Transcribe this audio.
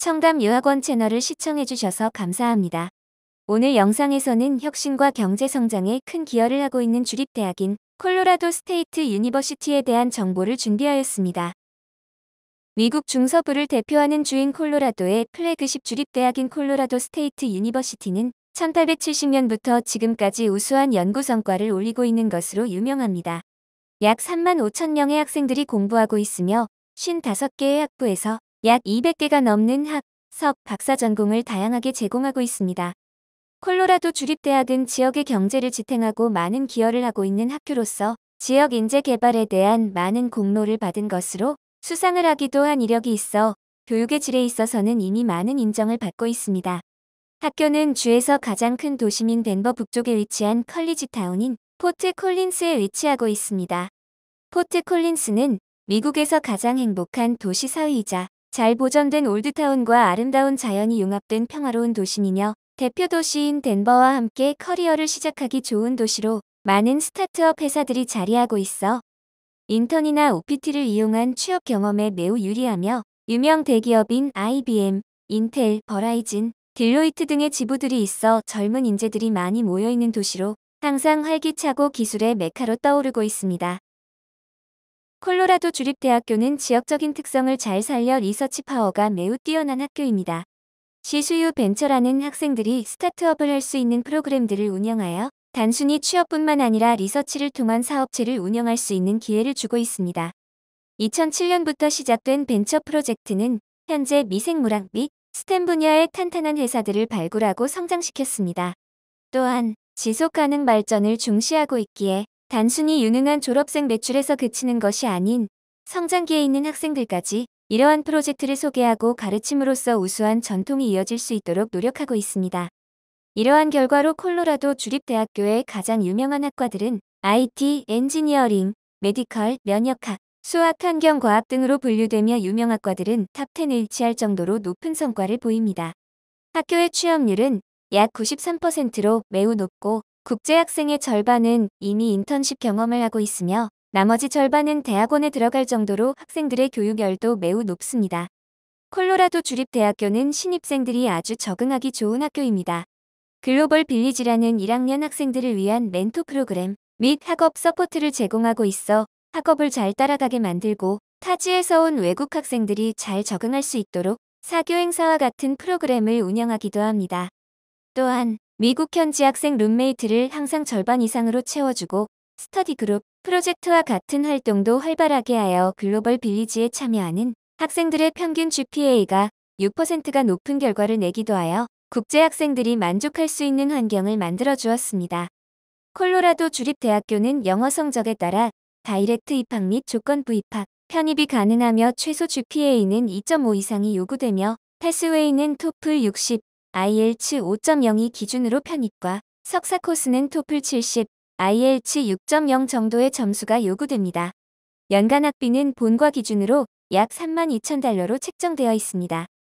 청담유학원 채널을 시청해주셔서 감사합니다. 오늘 영상에서는 혁신과 경제성장에 큰 기여를 하고 있는 주립대학인 콜로라도 스테이트 유니버시티에 대한 정보를 준비하였습니다. 미국 중서부를 대표하는 주인 콜로라도의 플래그십 주립대학인 콜로라도 스테이트 유니버시티는 1870년부터 지금까지 우수한 연구 성과를 올리고 있는 것으로 유명합니다. 약 3만 5천 명의 학생들이 공부하고 있으며 55개의 학부에서 약 200개가 넘는 학, 석, 박사 전공을 다양하게 제공하고 있습니다. 콜로라도 주립대학은 지역의 경제를 지탱하고 많은 기여를 하고 있는 학교로서 지역 인재 개발에 대한 많은 공로를 받은 것으로 수상을 하기도 한 이력이 있어 교육의 질에 있어서는 이미 많은 인정을 받고 있습니다. 학교는 주에서 가장 큰 도심인 덴버 북쪽에 위치한 컬리지 타운인 포트 콜린스에 위치하고 있습니다. 포트 콜린스는 미국에서 가장 행복한 도시 사회이자 잘 보존된 올드타운과 아름다운 자연이 융합된 평화로운 도시이며 대표 도시인 덴버와 함께 커리어를 시작하기 좋은 도시로 많은 스타트업 회사들이 자리하고 있어 인턴이나 OPT를 이용한 취업 경험에 매우 유리하며 유명 대기업인 IBM, 인텔, 버라이즌, 딜로이트 등의 지부들이 있어 젊은 인재들이 많이 모여있는 도시로 항상 활기차고 기술의 메카로 떠오르고 있습니다. 콜로라도 주립대학교는 지역적인 특성을 잘 살려 리서치 파워가 매우 뛰어난 학교입니다. 시수유 벤처라는 학생들이 스타트업을 할 수 있는 프로그램들을 운영하여 단순히 취업뿐만 아니라 리서치를 통한 사업체를 운영할 수 있는 기회를 주고 있습니다. 2007년부터 시작된 벤처 프로젝트는 현재 미생물학 및 스템 분야의 탄탄한 회사들을 발굴하고 성장시켰습니다. 또한 지속 가능 발전을 중시하고 있기에 단순히 유능한 졸업생 매출에서 그치는 것이 아닌 성장기에 있는 학생들까지 이러한 프로젝트를 소개하고 가르침으로써 우수한 전통이 이어질 수 있도록 노력하고 있습니다. 이러한 결과로 콜로라도 주립대학교의 가장 유명한 학과들은 IT, 엔지니어링, 메디컬, 면역학, 수학, 환경과학 등으로 분류되며 유명 학과들은 탑1 0 일치할 정도로 높은 성과를 보입니다. 학교의 취업률은 약 93%로 매우 높고 국제학생의 절반은 이미 인턴십 경험을 하고 있으며 나머지 절반은 대학원에 들어갈 정도로 학생들의 교육열도 매우 높습니다. 콜로라도 주립대학교는 신입생들이 아주 적응하기 좋은 학교입니다. 글로벌 빌리지라는 1학년 학생들을 위한 멘토 프로그램 및 학업 서포트를 제공하고 있어 학업을 잘 따라가게 만들고 타지에서 온 외국 학생들이 잘 적응할 수 있도록 사교 행사와 같은 프로그램을 운영하기도 합니다. 또한 미국 현지 학생 룸메이트를 항상 절반 이상으로 채워주고 스터디 그룹, 프로젝트와 같은 활동도 활발하게 하여 글로벌 빌리지에 참여하는 학생들의 평균 GPA가 6%가 높은 결과를 내기도 하여 국제 학생들이 만족할 수 있는 환경을 만들어 주었습니다. 콜로라도 주립대학교는 영어 성적에 따라 다이렉트 입학 및 조건부 입학, 편입이 가능하며 최소 GPA는 2.5 이상이 요구되며 패스웨이는 토플 60, ILC 5.0이 기준으로 편입과 석사 코스는 토플 70, ILC 6.0 정도의 점수가 요구됩니다. 연간 학비는 본과 기준으로 약 3만 2천 달러로 책정되어 있습니다.